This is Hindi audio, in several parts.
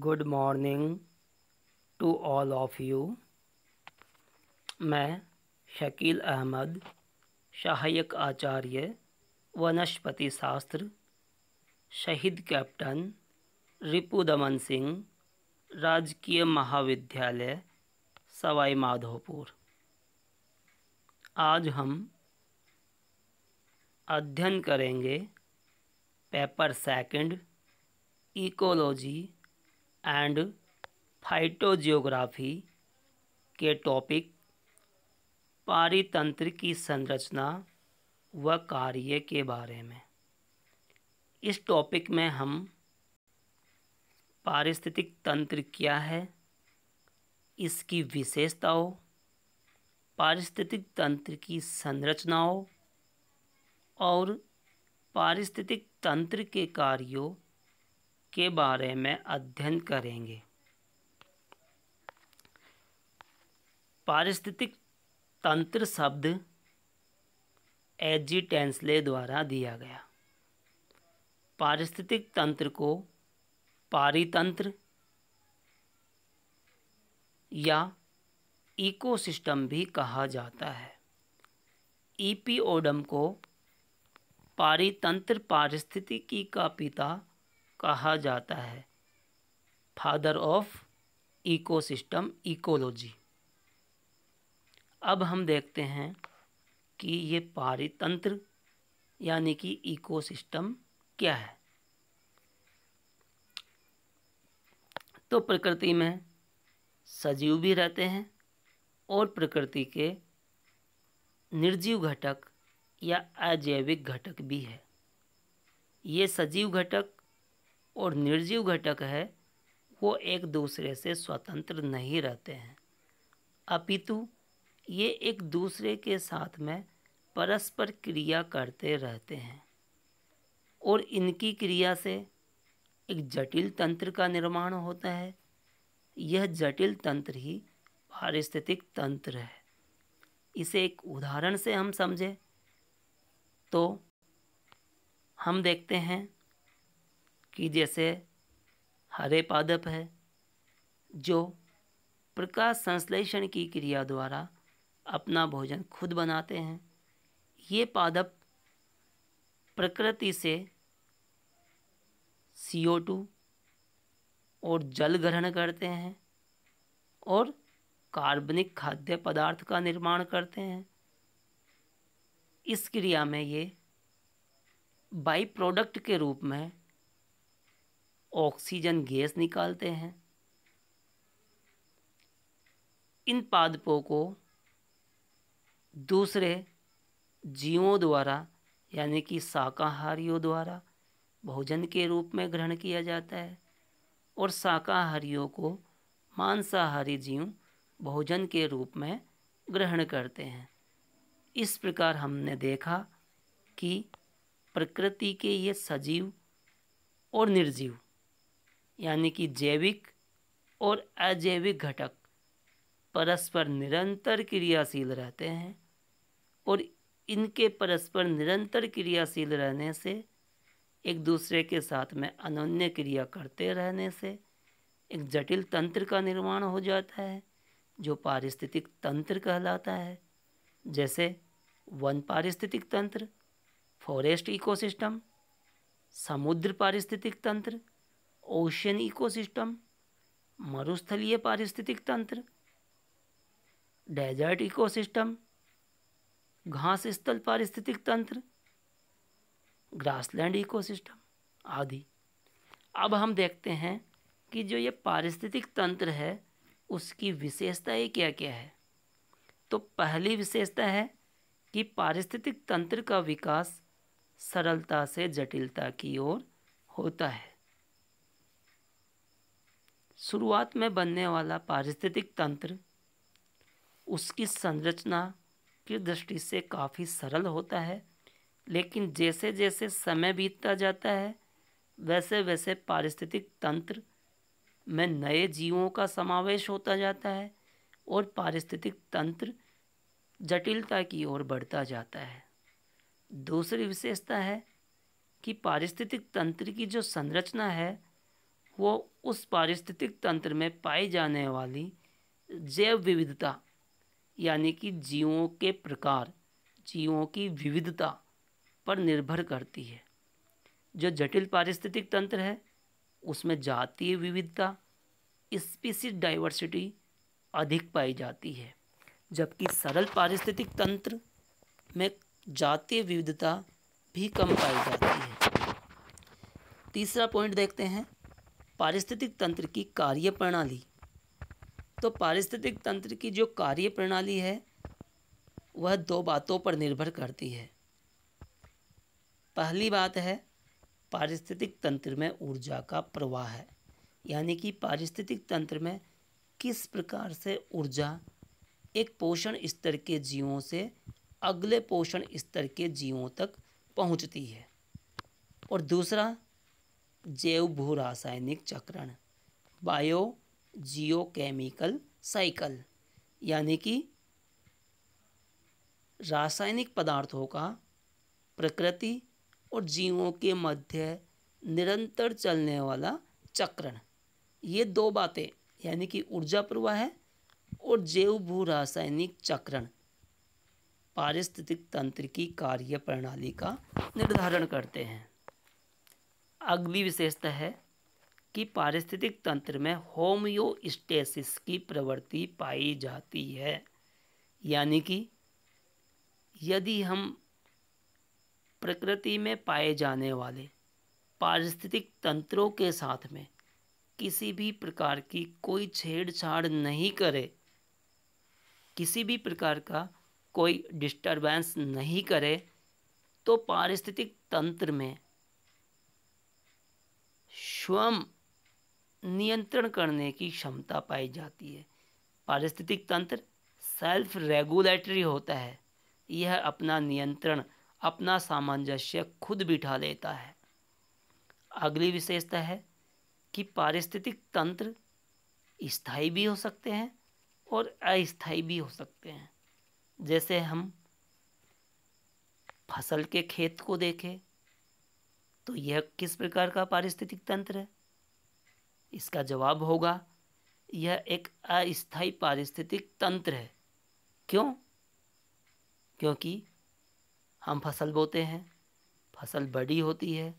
good morning to all of you मैं शकील अहमद सहायक आचार्य वनस्पति शास्त्र शहीद कैप्टन रिपू दमन सिंह राजकीय महाविद्यालय सवाई माधोपुर आज हम अध्ययन करेंगे paper second ecology and phytogeography के टॉपिक पारितंत्र की संरचना व कार्य के बारे में इस टॉपिक में हम पारिस्थितिक तंत्र क्या है इसकी विशेषताओं पारिस्थितिक तंत्र की संरचनाओं और पारिस्थितिक तंत्र के कार्यों के बारे में अध्ययन करेंगे पारिस्थितिक तंत्र शब्द एजी टेंसले द्वारा दिया गया पारिस्थितिक तंत्र को पारितंत्र या इकोसिस्टम भी कहा जाता है ईपीओडम को पारितंत्र पारिस्थितिकी का पिता कहा जाता है फादर ऑफ इकोसिस्टम इकोलॉजी अब हम देखते हैं कि ये पारितंत्र यानी कि इकोसिस्टम क्या है तो प्रकृति में सजीव भी रहते हैं और प्रकृति के निर्जीव घटक या अजैविक घटक भी है ये सजीव घटक और निर्जीव घटक है वो एक दूसरे से स्वतंत्र नहीं रहते हैं अपितु ये एक दूसरे के साथ में परस्पर क्रिया करते रहते हैं और इनकी क्रिया से एक जटिल तंत्र का निर्माण होता है यह जटिल तंत्र ही पारिस्थितिक तंत्र है इसे एक उदाहरण से हम समझें तो हम देखते हैं कि जैसे हरे पादप है जो प्रकाश संश्लेषण की क्रिया द्वारा अपना भोजन खुद बनाते हैं ये पादप प्रकृति से टू और जल ग्रहण करते हैं और कार्बनिक खाद्य पदार्थ का निर्माण करते हैं इस क्रिया में ये बाई प्रोडक्ट के रूप में ऑक्सीजन गैस निकालते हैं इन पादपों को दूसरे जीवों द्वारा यानी कि शाकाहारियों द्वारा भोजन के रूप में ग्रहण किया जाता है और शाकाहारियों को मांसाहारी जीव भोजन के रूप में ग्रहण करते हैं इस प्रकार हमने देखा कि प्रकृति के ये सजीव और निर्जीव यानी कि जैविक और अजैविक घटक परस्पर निरंतर क्रियाशील रहते हैं और इनके परस्पर निरंतर क्रियाशील रहने से एक दूसरे के साथ में अनन्य क्रिया करते रहने से एक जटिल तंत्र का निर्माण हो जाता है जो पारिस्थितिक तंत्र कहलाता है जैसे वन पारिस्थितिक तंत्र फॉरेस्ट इकोसिस्टम समुद्र पारिस्थितिक तंत्र ओशियन इकोसिस्टम मरुस्थलीय पारिस्थितिक तंत्र डेजर्ट इकोसिस्टम घास स्थल पारिस्थितिक तंत्र ग्रासलैंड इकोसिस्टम आदि अब हम देखते हैं कि जो ये पारिस्थितिक तंत्र है उसकी विशेषताएं क्या क्या है तो पहली विशेषता है कि पारिस्थितिक तंत्र का विकास सरलता से जटिलता की ओर होता है शुरुआत में बनने वाला पारिस्थितिक तंत्र उसकी संरचना की दृष्टि से काफ़ी सरल होता है लेकिन जैसे जैसे समय बीतता जाता है वैसे वैसे पारिस्थितिक तंत्र में नए जीवों का समावेश होता जाता है और पारिस्थितिक तंत्र जटिलता की ओर बढ़ता जाता है दूसरी विशेषता है कि पारिस्थितिक तंत्र की जो संरचना है वो उस पारिस्थितिक तंत्र में पाई जाने वाली जैव विविधता यानी कि जीवों के प्रकार जीवों की विविधता पर निर्भर करती है जो जटिल पारिस्थितिक तंत्र है उसमें जातीय विविधता स्पीसी डाइवर्सिटी अधिक पाई जाती है जबकि सरल पारिस्थितिक तंत्र में जातीय विविधता भी कम पाई जाती है तीसरा पॉइंट देखते हैं पारिस्थितिक तंत्र की कार्य प्रणाली तो पारिस्थितिक तंत्र की जो कार्य प्रणाली है वह दो बातों पर निर्भर करती है पहली बात है पारिस्थितिक तंत्र में ऊर्जा का प्रवाह है यानी कि पारिस्थितिक तंत्र में किस प्रकार से ऊर्जा एक पोषण स्तर के जीवों से अगले पोषण स्तर के जीवों तक पहुंचती है और दूसरा जैव भू रासायनिक चक्रण बायो जियोकेमिकल साइकिल यानी कि रासायनिक पदार्थों का प्रकृति और जीवों के मध्य निरंतर चलने वाला चक्रण ये दो बातें यानी कि ऊर्जा प्रवाह और जैव भू रासायनिक चक्रण पारिस्थितिक तंत्र की कार्य प्रणाली का निर्धारण करते हैं अगली विशेषता है कि पारिस्थितिक तंत्र में होम्योस्टेसिस की प्रवृत्ति पाई जाती है यानी कि यदि हम प्रकृति में पाए जाने वाले पारिस्थितिक तंत्रों के साथ में किसी भी प्रकार की कोई छेड़छाड़ नहीं करे किसी भी प्रकार का कोई डिस्टरबेंस नहीं करे तो पारिस्थितिक तंत्र में स्वयं नियंत्रण करने की क्षमता पाई जाती है पारिस्थितिक तंत्र सेल्फ रेगुलेटरी होता है यह अपना नियंत्रण अपना सामंजस्य खुद बिठा लेता है अगली विशेषता है कि पारिस्थितिक तंत्र स्थायी भी हो सकते हैं और अस्थायी भी हो सकते हैं जैसे हम फसल के खेत को देखें तो यह किस प्रकार का पारिस्थितिक तंत्र है इसका जवाब होगा यह एक अस्थायी पारिस्थितिक तंत्र है क्यों क्योंकि हम फसल बोते हैं फसल बड़ी होती है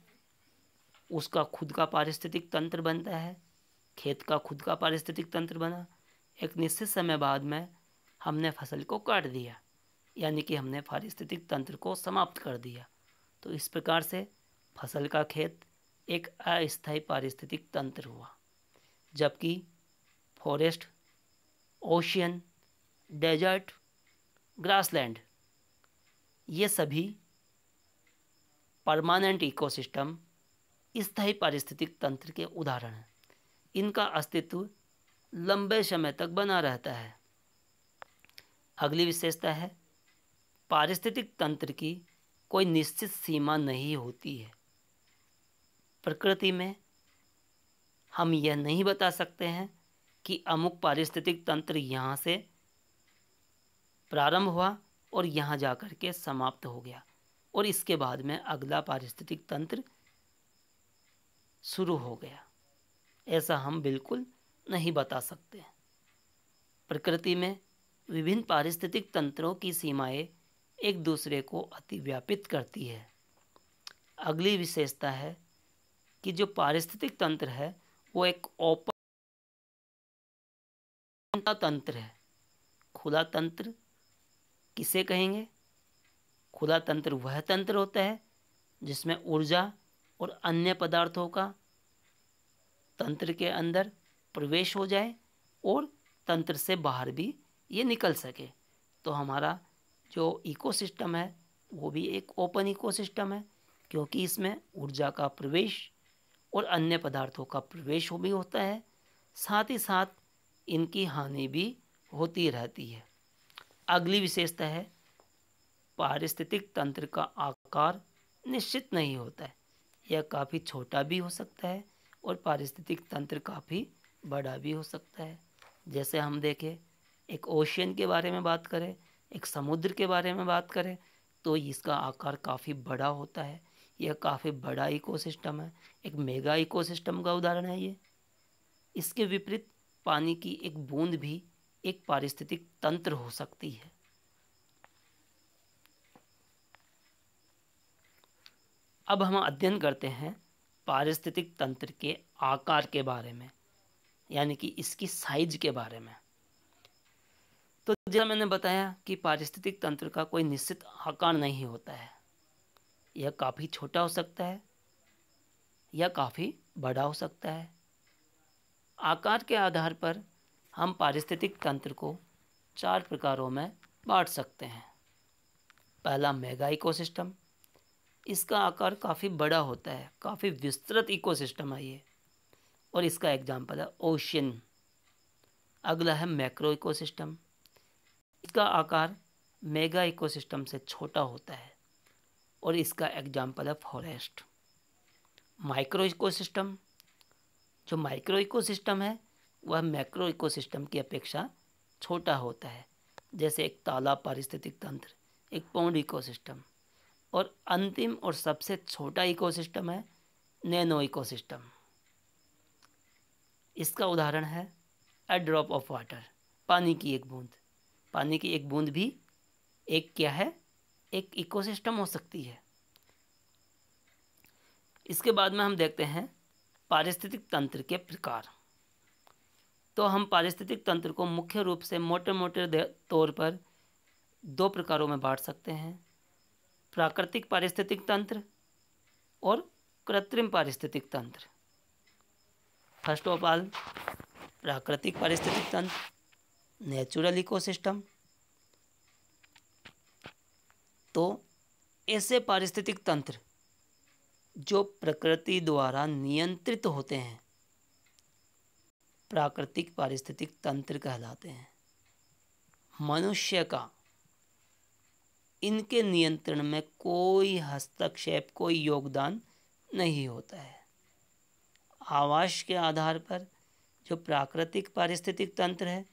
उसका खुद का पारिस्थितिक तंत्र बनता है खेत का खुद का पारिस्थितिक तंत्र बना एक निश्चित समय बाद में हमने फसल को काट दिया यानी कि हमने पारिस्थितिक तंत्र को समाप्त कर दिया तो इस प्रकार से फसल का खेत एक अस्थायी पारिस्थितिक तंत्र हुआ जबकि फॉरेस्ट ओशियन डेजर्ट ग्रासलैंड ये सभी परमानेंट इकोसिस्टम स्थायी पारिस्थितिक तंत्र के उदाहरण हैं इनका अस्तित्व लंबे समय तक बना रहता है अगली विशेषता है पारिस्थितिक तंत्र की कोई निश्चित सीमा नहीं होती है प्रकृति में हम यह नहीं बता सकते हैं कि अमुक पारिस्थितिक तंत्र यहाँ से प्रारंभ हुआ और यहाँ जा कर के समाप्त हो गया और इसके बाद में अगला पारिस्थितिक तंत्र शुरू हो गया ऐसा हम बिल्कुल नहीं बता सकते हैं प्रकृति में विभिन्न पारिस्थितिक तंत्रों की सीमाएं एक दूसरे को अतिव्यापित करती है अगली विशेषता है कि जो पारिस्थितिक तंत्र है वो एक ओपन तंत्र है खुला तंत्र किसे कहेंगे खुला तंत्र वह तंत्र होता है जिसमें ऊर्जा और अन्य पदार्थों का तंत्र के अंदर प्रवेश हो जाए और तंत्र से बाहर भी ये निकल सके तो हमारा जो इकोसिस्टम है वो भी एक ओपन इकोसिस्टम है क्योंकि इसमें ऊर्जा का प्रवेश और अन्य पदार्थों का प्रवेश भी होता है साथ ही साथ इनकी हानि भी होती रहती है अगली विशेषता है पारिस्थितिक तंत्र का आकार निश्चित नहीं होता है यह काफ़ी छोटा भी हो सकता है और पारिस्थितिक तंत्र काफ़ी बड़ा भी हो सकता है जैसे हम देखें एक ओशियन के बारे में बात करें एक समुद्र के बारे में बात करें तो इसका आकार काफ़ी बड़ा होता है यह काफ़ी बड़ा इकोसिस्टम है एक मेगा इकोसिस्टम का उदाहरण है ये इसके विपरीत पानी की एक बूंद भी एक पारिस्थितिक तंत्र हो सकती है अब हम अध्ययन करते हैं पारिस्थितिक तंत्र के आकार के बारे में यानी कि इसकी साइज के बारे में तो जैसा मैंने बताया कि पारिस्थितिक तंत्र का कोई निश्चित आकार नहीं होता है यह काफ़ी छोटा हो सकता है या काफ़ी बड़ा हो सकता है आकार के आधार पर हम पारिस्थितिक तंत्र को चार प्रकारों में बांट सकते हैं पहला मेगा इकोसिस्टम इसका आकार काफ़ी बड़ा होता है काफ़ी विस्तृत इकोसिस्टम है ये और इसका एग्जाम्पल है ओशियन अगला है मैक्रो इकोसिस्टम इसका आकार मेगा इकोसिस्टम से छोटा होता है और इसका एग्जाम्पल है फॉरेस्ट माइक्रो इकोसिस्टम जो माइक्रो इकोसिस्टम है वह मैक्रो इकोसिस्टम की अपेक्षा छोटा होता है जैसे एक तालाब पारिस्थितिक तंत्र एक पौंड इकोसिस्टम और अंतिम और सबसे छोटा इकोसिस्टम है नैनो इकोसिस्टम इसका उदाहरण है अ ड्रॉप ऑफ वाटर पानी की एक बूंद पानी की एक बूंद भी एक क्या है एक इकोसिस्टम हो सकती है इसके बाद में हम देखते हैं पारिस्थितिक तंत्र के प्रकार तो हम पारिस्थितिक तंत्र को मुख्य रूप से मोटे मोटे तौर पर दो प्रकारों में बांट सकते हैं प्राकृतिक पारिस्थितिक तंत्र और कृत्रिम पारिस्थितिक तंत्र फर्स्ट ऑफ ऑल प्राकृतिक पारिस्थितिक तंत्र नेचुरल इकोसिस्टम तो ऐसे पारिस्थितिक तंत्र जो प्रकृति द्वारा नियंत्रित होते हैं प्राकृतिक पारिस्थितिक तंत्र कहलाते हैं मनुष्य का इनके नियंत्रण में कोई हस्तक्षेप कोई योगदान नहीं होता है आवास के आधार पर जो प्राकृतिक पारिस्थितिक तंत्र है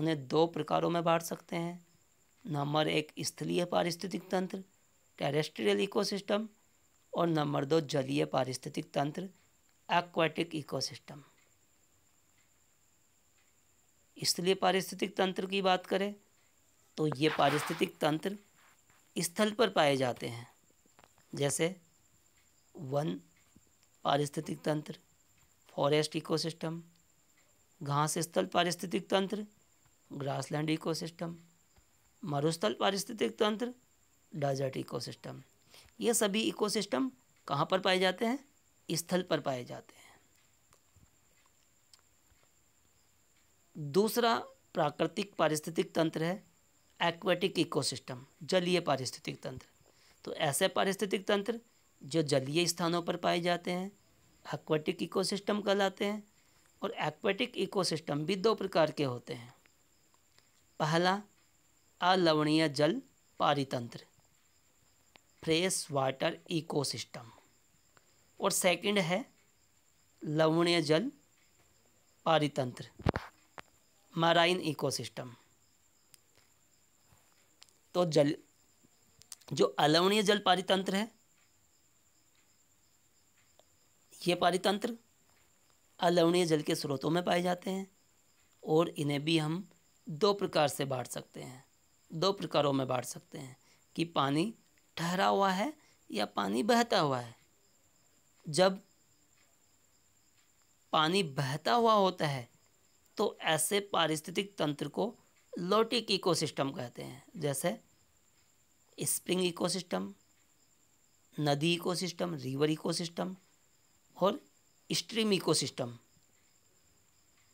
उन्हें दो प्रकारों में बांट सकते हैं नंबर एक स्थलीय पारिस्थितिक तंत्र टेरेस्ट्रियल इकोसिस्टम और नंबर दो जलीय पारिस्थितिक तंत्र एक्वाटिक इकोसिस्टम स्थलीय पारिस्थितिक तंत्र की बात करें तो ये पारिस्थितिक तंत्र स्थल पर पाए जाते हैं जैसे वन पारिस्थितिक तंत्र फॉरेस्ट इकोसिस्टम घास स्थल पारिस्थितिक तंत्र ग्रासलैंड इकोसिस्टम मरुस्थल पारिस्थितिक तंत्र डाजर्ट इकोसिस्टम ये सभी इकोसिस्टम कहाँ पर पाए जाते हैं स्थल पर पाए जाते हैं दूसरा प्राकृतिक पारिस्थितिक तंत्र है एक्वेटिक इकोसिस्टम जलीय पारिस्थितिक तंत्र तो ऐसे पारिस्थितिक तंत्र जो जलीय स्थानों पर पाए जाते हैं एक्वेटिक इकोसिस्टम कहलाते हैं और एक्वेटिक इकोसिस्टम भी दो प्रकार के होते हैं पहला अलवणीय जल पारितंत्र फ्रेश वाटर इकोसिस्टम और सेकंड है लवणीय जल पारितंत्र मराइन इकोसिस्टम तो जल जो अलवणीय जल पारितंत्र है ये पारितंत्र अलवणीय जल के स्रोतों में पाए जाते हैं और इन्हें भी हम दो प्रकार से बांट सकते हैं दो प्रकारों में बांट सकते हैं कि पानी ठहरा हुआ है या पानी बहता हुआ है जब पानी बहता हुआ होता है तो ऐसे पारिस्थितिक तंत्र को लोटिक इकोसिस्टम कहते हैं जैसे स्प्रिंग इकोसिस्टम नदी इकोसिस्टम रिवर इकोसिस्टम और स्ट्रीम इकोसिस्टम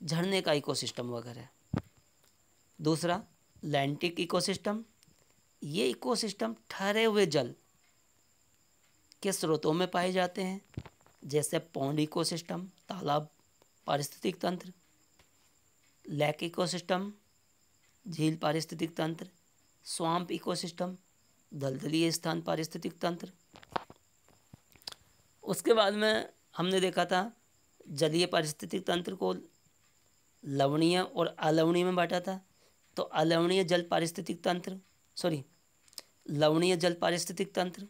झरने का इकोसिस्टम वगैरह दूसरा लैंटिक इकोसिस्टम ये इकोसिस्टम ठहरे हुए जल के स्रोतों में पाए जाते हैं जैसे पौंड इकोसिस्टम तालाब पारिस्थितिक तंत्र लैक इकोसिस्टम झील पारिस्थितिक तंत्र स्वाम्प इकोसिस्टम दलदलीय स्थान पारिस्थितिक तंत्र उसके बाद में हमने देखा था जलीय पारिस्थितिक तंत्र को लवणीय और अलवणीय में बांटा था तो अलवणीय जल पारिस्थितिक तंत्र सॉरी लवणीय जल पारिस्थितिक तंत्र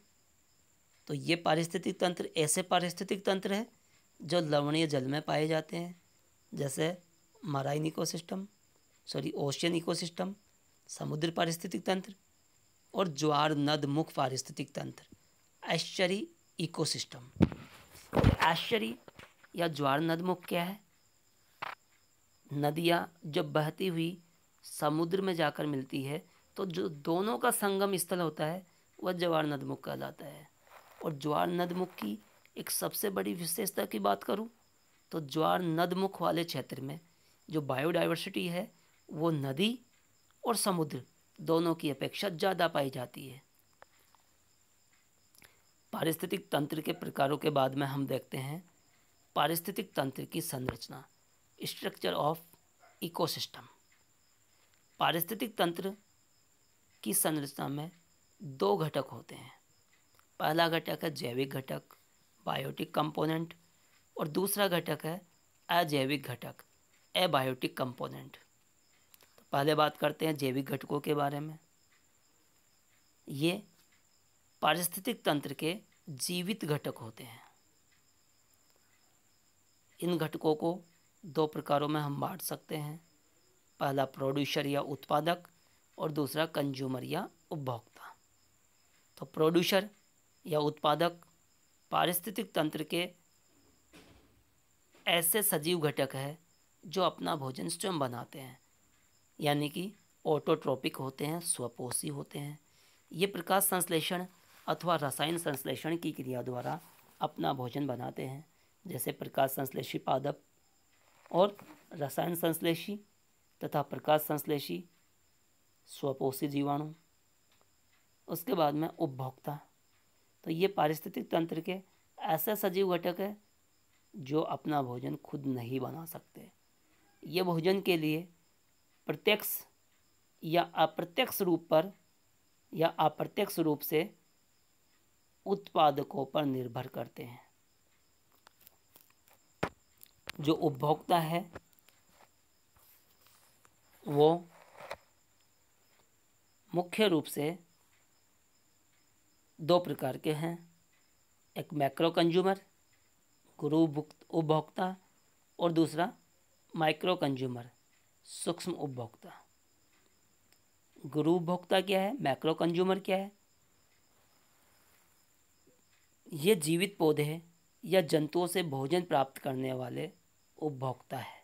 तो ये पारिस्थितिक तंत्र ऐसे पारिस्थितिक तंत्र है जो लवणीय जल में पाए जाते हैं जैसे marine ecosystem sorry ocean ecosystem समुद्र पारिस्थितिक तंत्र और ज्वार नद मुख पारिस्थितिक तंत्र ऐश्चरी इकोसिस्टम आश्चर्य या ज्वार नद मुख क्या है नदियाँ जब बहती हुई समुद्र में जाकर मिलती है तो जो दोनों का संगम स्थल होता है वह ज्वार नदमुख कहलाता है और ज्वार नदमुख की एक सबसे बड़ी विशेषता की बात करूं तो ज्वार नदमुख वाले क्षेत्र में जो बायोडाइवर्सिटी है वो नदी और समुद्र दोनों की अपेक्षा ज़्यादा पाई जाती है पारिस्थितिक तंत्र के प्रकारों के बाद में हम देखते हैं पारिस्थितिक तंत्र की संरचना स्ट्रक्चर ऑफ इकोसिस्टम पारिस्थितिक तंत्र की संरचना में दो घटक होते हैं पहला घटक है जैविक घटक बायोटिक कंपोनेंट और दूसरा घटक है अजैविक घटक एबायोटिक कंपोनेंट तो पहले बात करते हैं जैविक घटकों के बारे में ये पारिस्थितिक तंत्र के जीवित घटक होते हैं इन घटकों को दो प्रकारों में हम बांट सकते हैं पहला प्रोड्यूसर या उत्पादक और दूसरा कंज्यूमर या उपभोक्ता तो प्रोड्यूसर या उत्पादक पारिस्थितिक तंत्र के ऐसे सजीव घटक है जो अपना भोजन स्वयं बनाते हैं यानी कि ऑटोट्रॉपिक होते हैं स्वपोषी होते हैं ये प्रकाश संश्लेषण अथवा रसायन संश्लेषण की क्रिया द्वारा अपना भोजन बनाते हैं जैसे प्रकाश संश्लेषी पादप और रसायन संश्लेषी तथा प्रकाश संश्लेषी स्वपोषी जीवाणु उसके बाद में उपभोक्ता तो ये पारिस्थितिक तंत्र के ऐसे सजीव घटक है जो अपना भोजन खुद नहीं बना सकते ये भोजन के लिए प्रत्यक्ष या अप्रत्यक्ष रूप पर या अप्रत्यक्ष रूप से उत्पादकों पर निर्भर करते हैं जो उपभोक्ता है वो मुख्य रूप से दो प्रकार के हैं एक मैक्रो कंज्यूमर गुरु उपभोक्ता और दूसरा माइक्रो कंज्यूमर सूक्ष्म उपभोक्ता गुरु उपभोक्ता क्या है मैक्रो कंज्यूमर क्या है ये जीवित पौधे या जंतुओं से भोजन प्राप्त करने वाले उपभोक्ता है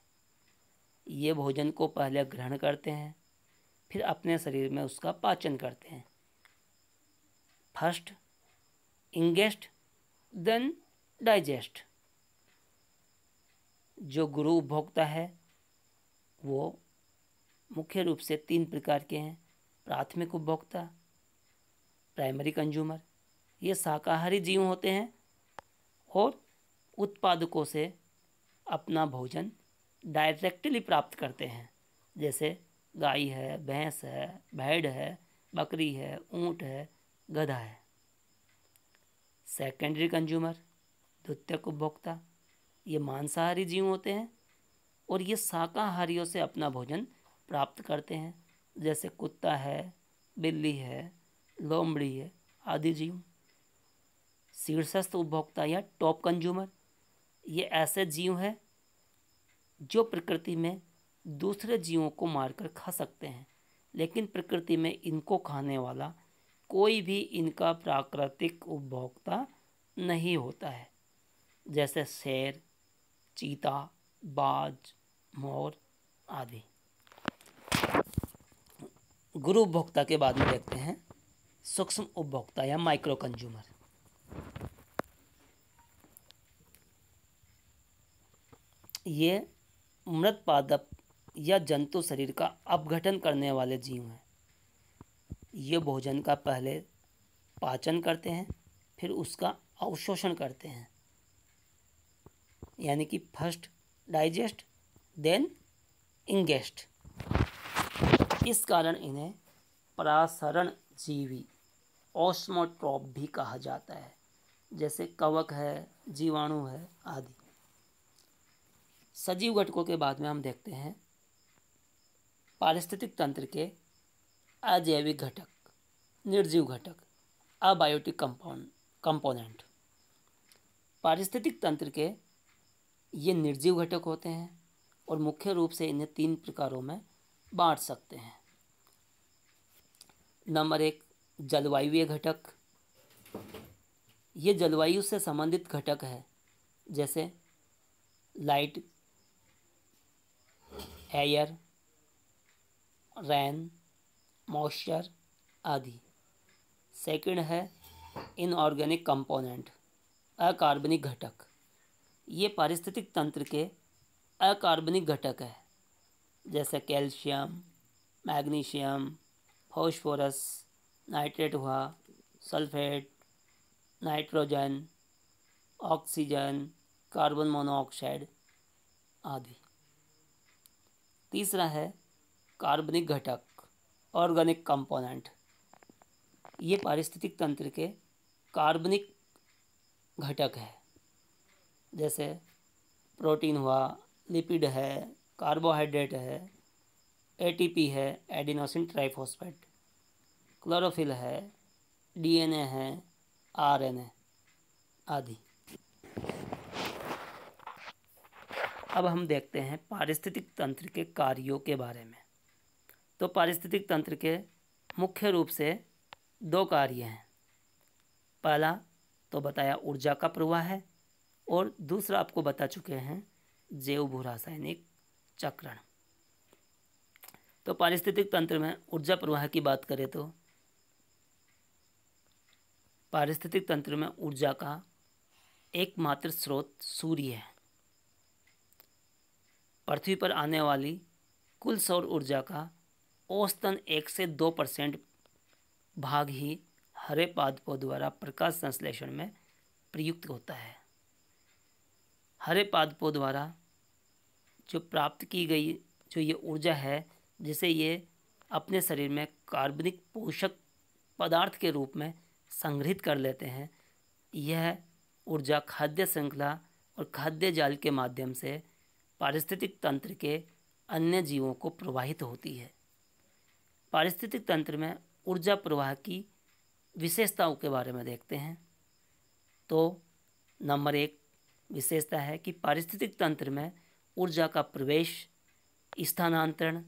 ये भोजन को पहले ग्रहण करते हैं फिर अपने शरीर में उसका पाचन करते हैं फर्स्ट इंगेस्ट देन डाइजेस्ट जो गुरु उपभोक्ता है वो मुख्य रूप से तीन प्रकार के हैं प्राथमिक उपभोक्ता प्राइमरी कंज्यूमर ये शाकाहारी जीव होते हैं और उत्पादकों से अपना भोजन डायरेक्टली प्राप्त करते हैं जैसे गाय है भैंस है भेड़ है बकरी है ऊँट है गधा है सेकेंडरी कंज्यूमर द्वितीय उपभोक्ता ये मांसाहारी जीव होते हैं और ये शाकाहारियों से अपना भोजन प्राप्त करते हैं जैसे कुत्ता है बिल्ली है लोमड़ी है आदि जीव शीर्षस्थ उपभोक्ता या टॉप कंज्यूमर ये ऐसे जीव हैं जो प्रकृति में दूसरे जीवों को मारकर खा सकते हैं लेकिन प्रकृति में इनको खाने वाला कोई भी इनका प्राकृतिक उपभोक्ता नहीं होता है जैसे शेर चीता बाज मोर आदि गुरु उपभोक्ता के बाद में देखते हैं सूक्ष्म उपभोक्ता या माइक्रो कंज्यूमर ये मृत पादप या जंतु शरीर का अपघटन करने वाले जीव हैं ये भोजन का पहले पाचन करते हैं फिर उसका अवशोषण करते हैं यानी कि फर्स्ट डाइजेस्ट देन इंगेस्ट इस कारण इन्हें परासरण जीवी ऑस्मोट्रॉप भी कहा जाता है जैसे कवक है जीवाणु है आदि सजीव घटकों के बाद में हम देखते हैं पारिस्थितिक तंत्र के अजैविक घटक निर्जीव घटक अबायोटिक कंपाउंड कंपोनेंट पारिस्थितिक तंत्र के ये निर्जीव घटक होते हैं और मुख्य रूप से इन्हें तीन प्रकारों में बांट सकते हैं नंबर एक जलवायु घटक ये जलवायु से संबंधित घटक है जैसे लाइट एयर रैन मॉइस्चर आदि सेकंड है इनऑर्गेनिक कंपोनेंट अकार्बनिक घटक ये पारिस्थितिक तंत्र के अकार्बनिक घटक है जैसे कैल्शियम मैग्नीशियम फॉस्फोरस नाइट्रेट हुआ sulphate nitrogen oxygen carbon monoxide आदि तीसरा है कार्बनिक घटक ऑर्गेनिक कंपोनेंट ये पारिस्थितिक तंत्र के कार्बनिक घटक है जैसे प्रोटीन हुआ लिपिड है कार्बोहाइड्रेट है एटीपी है एडिनोसिन ट्राइफॉस्फेट क्लोरोफिल है डीएनए है आरएनए आदि अब हम देखते हैं पारिस्थितिक तंत्र के कार्यों के बारे में तो पारिस्थितिक तंत्र के मुख्य रूप से दो कार्य हैं पहला तो बताया ऊर्जा का प्रवाह है और दूसरा आपको बता चुके हैं जैव भू रासायनिक चक्रण तो पारिस्थितिक तंत्र में ऊर्जा प्रवाह की बात करें तो पारिस्थितिक तंत्र में ऊर्जा का एकमात्र स्रोत सूर्य है पृथ्वी पर आने वाली कुल सौर ऊर्जा का औसतन एक से दो परसेंट भाग ही हरे पादपों द्वारा प्रकाश संश्लेषण में प्रयुक्त होता है हरे पादपों द्वारा जो प्राप्त की गई जो ये ऊर्जा है जिसे ये अपने शरीर में कार्बनिक पोषक पदार्थ के रूप में संग्रहित कर लेते हैं यह ऊर्जा खाद्य श्रृंखला और खाद्य जाल के माध्यम से पारिस्थितिक तंत्र के अन्य जीवों को प्रवाहित होती है पारिस्थितिक तंत्र में ऊर्जा प्रवाह की विशेषताओं के बारे में देखते हैं तो नंबर एक विशेषता है कि पारिस्थितिक तंत्र में ऊर्जा का प्रवेश स्थानांतरण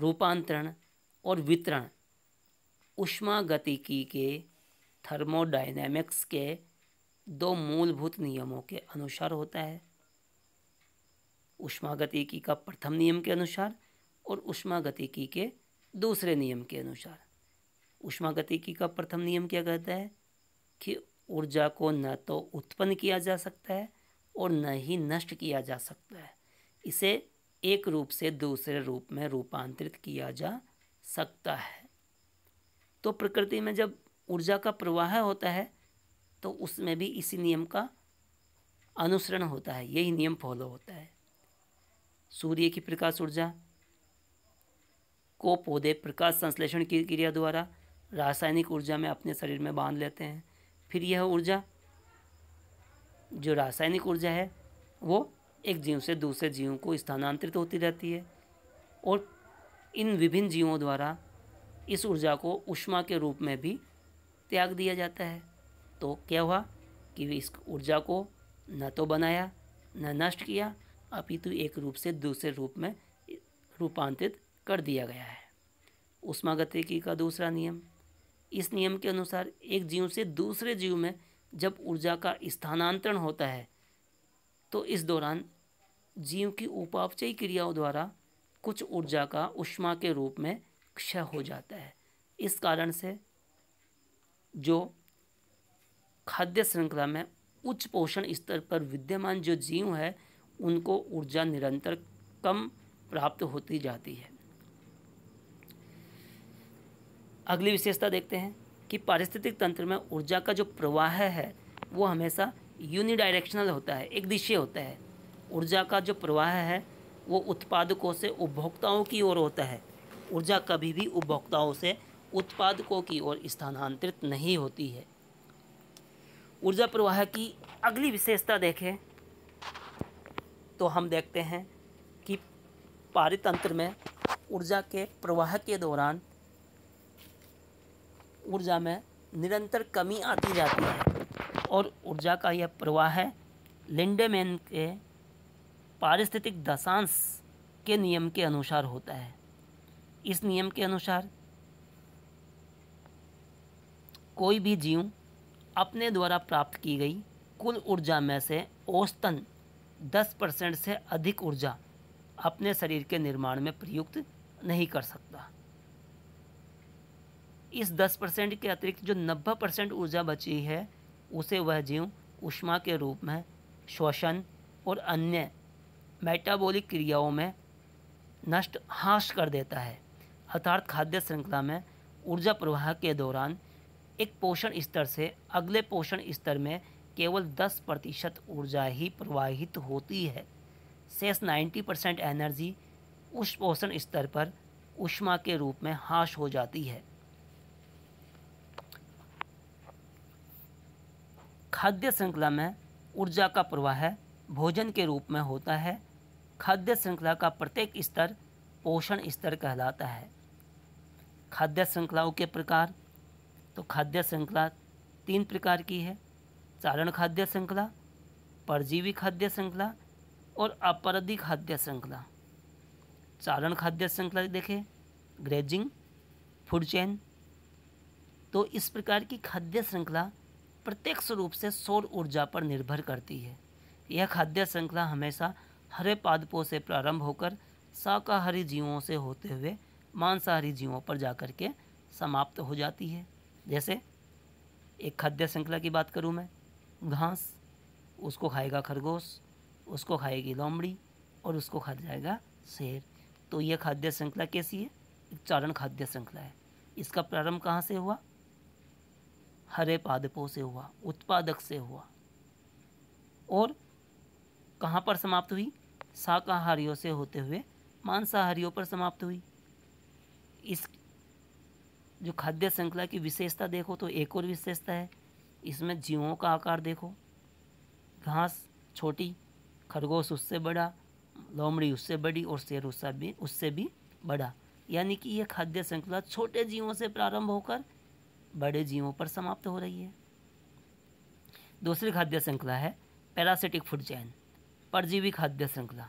रूपांतरण और वितरण उष्मागतिकी के थर्मोडाइनेमिक्स के दो मूलभूत नियमों के अनुसार होता है उष्मागतिकी का प्रथम नियम के अनुसार और उष्मागतिकी के दूसरे नियम के अनुसार उष्मागतिकी का प्रथम नियम क्या कहता है कि ऊर्जा को न तो उत्पन्न किया जा सकता है और न ही नष्ट किया जा सकता है इसे एक रूप से दूसरे रूप में रूपांतरित किया जा सकता है तो प्रकृति में जब ऊर्जा का प्रवाह होता है तो उसमें भी इसी नियम का अनुसरण होता है यही नियम फॉलो होता है सूर्य की प्रकाश ऊर्जा को पौधे प्रकाश संश्लेषण की क्रिया द्वारा रासायनिक ऊर्जा में अपने शरीर में बांध लेते हैं फिर यह ऊर्जा जो रासायनिक ऊर्जा है वो एक जीव से दूसरे जीव को स्थानांतरित होती रहती है और इन विभिन्न जीवों द्वारा इस ऊर्जा को उष्मा के रूप में भी त्याग दिया जाता है तो क्या हुआ कि इस ऊर्जा को न तो बनाया न नष्ट किया अपितु एक रूप से दूसरे रूप में रूपांतरित कर दिया गया है उष्मागतिकी का दूसरा नियम इस नियम के अनुसार एक जीव से दूसरे जीव में जब ऊर्जा का स्थानांतरण होता है तो इस दौरान जीव की उपापचयी क्रियाओं द्वारा कुछ ऊर्जा का उष्मा के रूप में क्षय हो जाता है इस कारण से जो खाद्य श्रृंखला में उच्च पोषण स्तर पर विद्यमान जो जीव है उनको ऊर्जा निरंतर कम प्राप्त होती जाती है अगली विशेषता देखते हैं कि पारिस्थितिक तंत्र में ऊर्जा का जो प्रवाह है वो हमेशा यूनिडायरेक्शनल होता है एक दिशे होता है ऊर्जा का जो प्रवाह है वो उत्पादकों से उपभोक्ताओं की ओर होता है ऊर्जा कभी भी उपभोक्ताओं से उत्पादकों की ओर स्थानांतरित नहीं होती है ऊर्जा प्रवाह की अगली विशेषता देखें तो हम देखते हैं कि पारितंत्र में ऊर्जा के प्रवाह के दौरान ऊर्जा में निरंतर कमी आती जाती है और ऊर्जा का यह प्रवाह है लिंडेमैन के पारिस्थितिक दशांश के नियम के अनुसार होता है इस नियम के अनुसार कोई भी जीव अपने द्वारा प्राप्त की गई कुल ऊर्जा में से औसतन 10 परसेंट से अधिक ऊर्जा अपने शरीर के निर्माण में प्रयुक्त नहीं कर सकता इस 10 परसेंट के अतिरिक्त जो 90 परसेंट ऊर्जा बची है उसे वह जीव उष्मा के रूप में श्वसन और अन्य मेटाबॉलिक क्रियाओं में नष्ट हाश कर देता है अर्थात खाद्य श्रृंखला में ऊर्जा प्रवाह के दौरान एक पोषण स्तर से अगले पोषण स्तर में केवल 10 प्रतिशत ऊर्जा ही प्रवाहित होती है शेष 90 परसेंट एनर्जी उस पोषण स्तर पर उष्मा के रूप में हाश हो जाती है खाद्य श्रृंखला में ऊर्जा का प्रवाह भोजन के रूप में होता है खाद्य श्रृंखला का प्रत्येक स्तर पोषण स्तर कहलाता है खाद्य श्रृंखलाओं के प्रकार तो खाद्य श्रृंखला तीन प्रकार की है चारण खाद्य श्रृंखला परजीवी खाद्य श्रृंखला और अपरदी खाद्य श्रृंखला चारण खाद्य श्रृंखला देखें ग्रेजिंग फूड चैन तो इस प्रकार की खाद्य श्रृंखला प्रत्यक्ष रूप से सौर ऊर्जा पर निर्भर करती है यह खाद्य श्रृंखला हमेशा हरे पादपों से प्रारंभ होकर शाकाहारी जीवों से होते हुए मांसाहारी जीवों पर जाकर के समाप्त हो जाती है जैसे एक खाद्य श्रृंखला की बात करूँ मैं घास उसको खाएगा खरगोश उसको खाएगी लोमड़ी और उसको खा जाएगा शेर तो यह खाद्य श्रृंखला कैसी है एक चारण खाद्य श्रृंखला है इसका प्रारंभ कहाँ से हुआ हरे पादपों से हुआ उत्पादक से हुआ और कहाँ पर समाप्त हुई शाकाहारियों से होते हुए मांसाहारियों पर समाप्त हुई इस जो खाद्य श्रृंखला की विशेषता देखो तो एक और विशेषता है इसमें जीवों का आकार देखो घास छोटी खरगोश उससे बड़ा लोमड़ी उससे बड़ी और शेर उससे भी उससे भी बड़ा यानी कि यह खाद्य श्रृंखला छोटे जीवों से प्रारंभ होकर बड़े जीवों पर समाप्त हो रही है दूसरी खाद्य श्रृंखला है पैरासिटिक फूड चैन परजीवी खाद्य श्रृंखला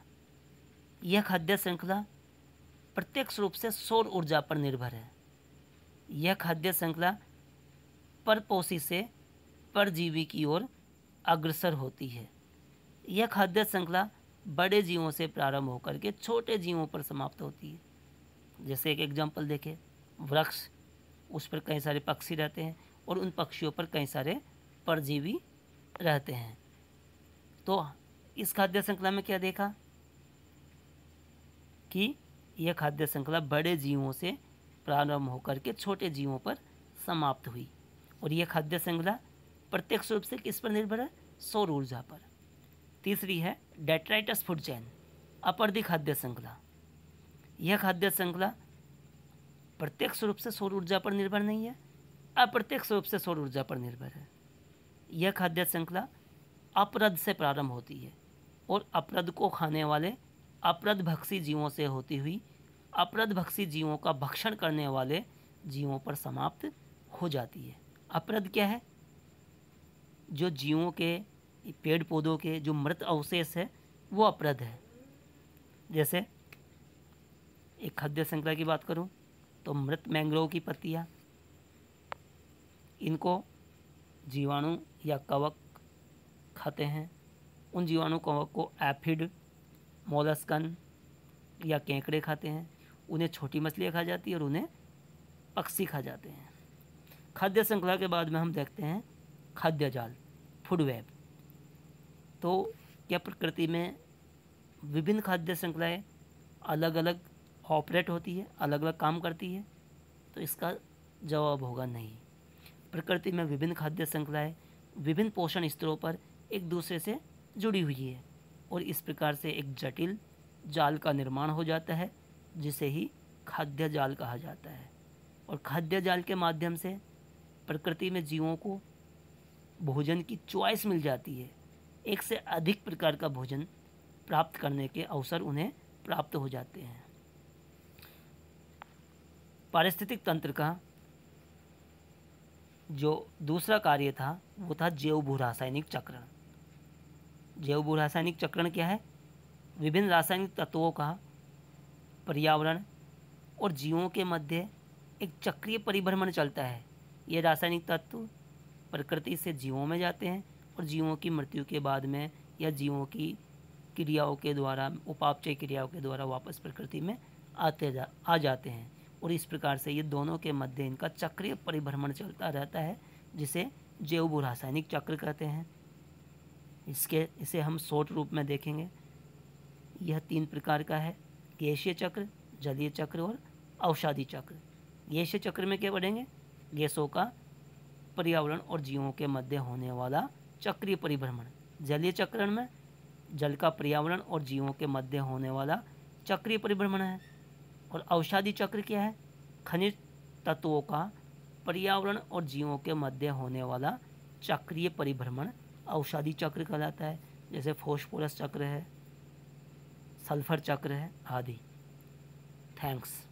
यह खाद्य श्रृंखला प्रत्यक्ष रूप से सौर ऊर्जा पर निर्भर है यह खाद्य श्रृंखला परपोषी से परजीवी की ओर अग्रसर होती है यह खाद्य श्रृंखला बड़े जीवों से प्रारंभ होकर के छोटे जीवों पर समाप्त होती है जैसे एक एग्जाम्पल देखें वृक्ष उस पर कई सारे पक्षी रहते हैं और उन पक्षियों पर कई सारे परजीवी रहते हैं तो इस खाद्य श्रृंखला में क्या देखा कि यह खाद्य श्रृंखला बड़े जीवों से प्रारंभ होकर के छोटे जीवों पर समाप्त हुई और यह खाद्य श्रृंखला प्रत्यक्ष रूप से किस पर निर्भर है सौर ऊर्जा पर तीसरी है डेट्राइटस फूड चैन अपरदी खाद्य श्रृंखला यह खाद्य श्रृंखला प्रत्यक्ष रूप से सौर ऊर्जा पर निर्भर नहीं है अप्रत्यक्ष रूप से सौर ऊर्जा पर निर्भर है यह खाद्य श्रृंखला अपरद से प्रारंभ होती है और अपरद को खाने वाले अपरद भक्षी जीवों से होती हुई अपरद भक्षी जीवों का भक्षण करने वाले जीवों पर समाप्त हो जाती है अपरद क्या है जो जीवों के पेड़ पौधों के जो मृत अवशेष है वो अपरद है जैसे एक खाद्य श्रृंखला की बात करूं तो मृत मैंग्रोव की पत्तियाँ इनको जीवाणु या कवक खाते हैं उन जीवाणु कवक को एफिड मोलस्कन या केंकड़े खाते हैं उन्हें छोटी मछलियाँ खा जाती है और उन्हें पक्षी खा जाते हैं खाद्य श्रृंखला के बाद में हम देखते हैं खाद्य जाल फूड वेब तो क्या प्रकृति में विभिन्न खाद्य श्रृंखलाएँ अलग अलग ऑपरेट होती है अलग अलग काम करती है तो इसका जवाब होगा नहीं प्रकृति में विभिन्न खाद्य श्रृंखलाएँ विभिन्न पोषण स्तरों पर एक दूसरे से जुड़ी हुई है और इस प्रकार से एक जटिल जाल का निर्माण हो जाता है जिसे ही खाद्य जाल कहा जाता है और खाद्य जाल के माध्यम से प्रकृति में जीवों को भोजन की चॉइस मिल जाती है एक से अधिक प्रकार का भोजन प्राप्त करने के अवसर उन्हें प्राप्त हो जाते हैं पारिस्थितिक तंत्र का जो दूसरा कार्य था वो था जैव भू रासायनिक चक्रण जैव भू रासायनिक चक्रण क्या है विभिन्न रासायनिक तत्वों का पर्यावरण और जीवों के मध्य एक चक्रीय परिभ्रमण चलता है ये रासायनिक तत्व प्रकृति से जीवों में जाते हैं और जीवों की मृत्यु के बाद में या जीवों की क्रियाओं के द्वारा उपापचय क्रियाओं के द्वारा वापस प्रकृति में आते जा आ जाते हैं और इस प्रकार से ये दोनों के मध्य इनका चक्रीय परिभ्रमण चलता रहता है जिसे जैव रासायनिक चक्र कहते हैं इसके इसे हम शॉर्ट रूप में देखेंगे यह तीन प्रकार का है गैसीय चक्र जलीय चक्र और औषाधि चक्र गैसीय चक्र में क्या बढ़ेंगे गैसों का पर्यावरण और जीवों के मध्य होने वाला चक्रीय परिभ्रमण जलीय चक्रण में जल का पर्यावरण और जीवों के मध्य होने वाला चक्रीय परिभ्रमण है और औषाधि चक्र क्या है खनिज तत्वों का पर्यावरण और जीवों के मध्य होने वाला चक्रीय परिभ्रमण औषाधि चक्र कहलाता है जैसे फोस्फोरस चक्र है सल्फर चक्र है आदि थैंक्स